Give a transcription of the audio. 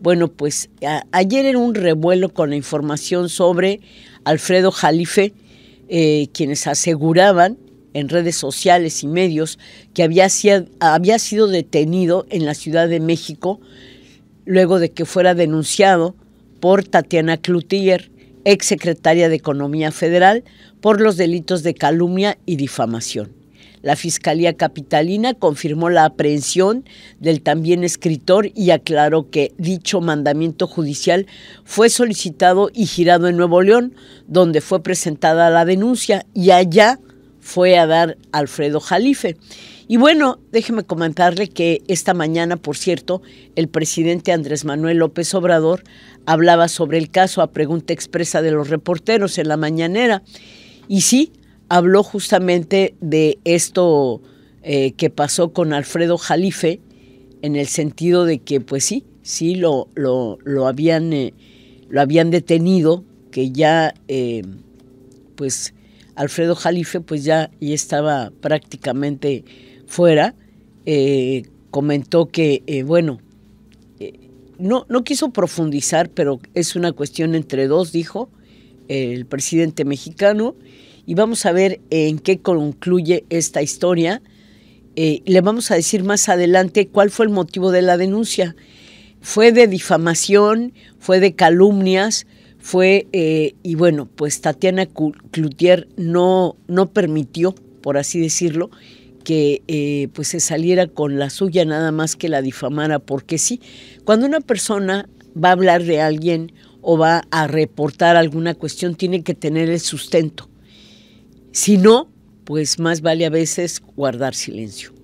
Bueno, pues ayer era un revuelo con la información sobre Alfredo Jalife, eh, quienes aseguraban en redes sociales y medios que había, sido detenido en la Ciudad de México luego de que fuera denunciado por Tatiana ex exsecretaria de Economía Federal, por los delitos de calumnia y difamación. La Fiscalía Capitalina confirmó la aprehensión del también escritor y aclaró que dicho mandamiento judicial fue solicitado y girado en Nuevo León, donde fue presentada la denuncia y allá fue a dar Alfredo Jalife. Y bueno, déjeme comentarle que esta mañana, por cierto, el presidente Andrés Manuel López Obrador hablaba sobre el caso a pregunta expresa de los reporteros en la mañanera. Y sí, habló justamente de esto eh, que pasó con Alfredo Jalife, en el sentido de que, pues sí, sí lo, lo, habían, eh, lo habían detenido, que ya, eh, pues Alfredo Jalife, pues ya, ya estaba prácticamente fuera. comentó que, bueno, no, no quiso profundizar, pero es una cuestión entre dos, dijo el presidente mexicano, y vamos a ver en qué concluye esta historia. Eh, le vamos a decir más adelante cuál fue el motivo de la denuncia. Fue de difamación, fue de calumnias, fue, eh, y bueno, pues Tatiana Cloutier no, no permitió, por así decirlo, que eh, pues se saliera con la suya nada más que la difamara, porque sí, cuando una persona va a hablar de alguien o va a reportar alguna cuestión, tiene que tener el sustento. Si no, pues más vale a veces guardar silencio.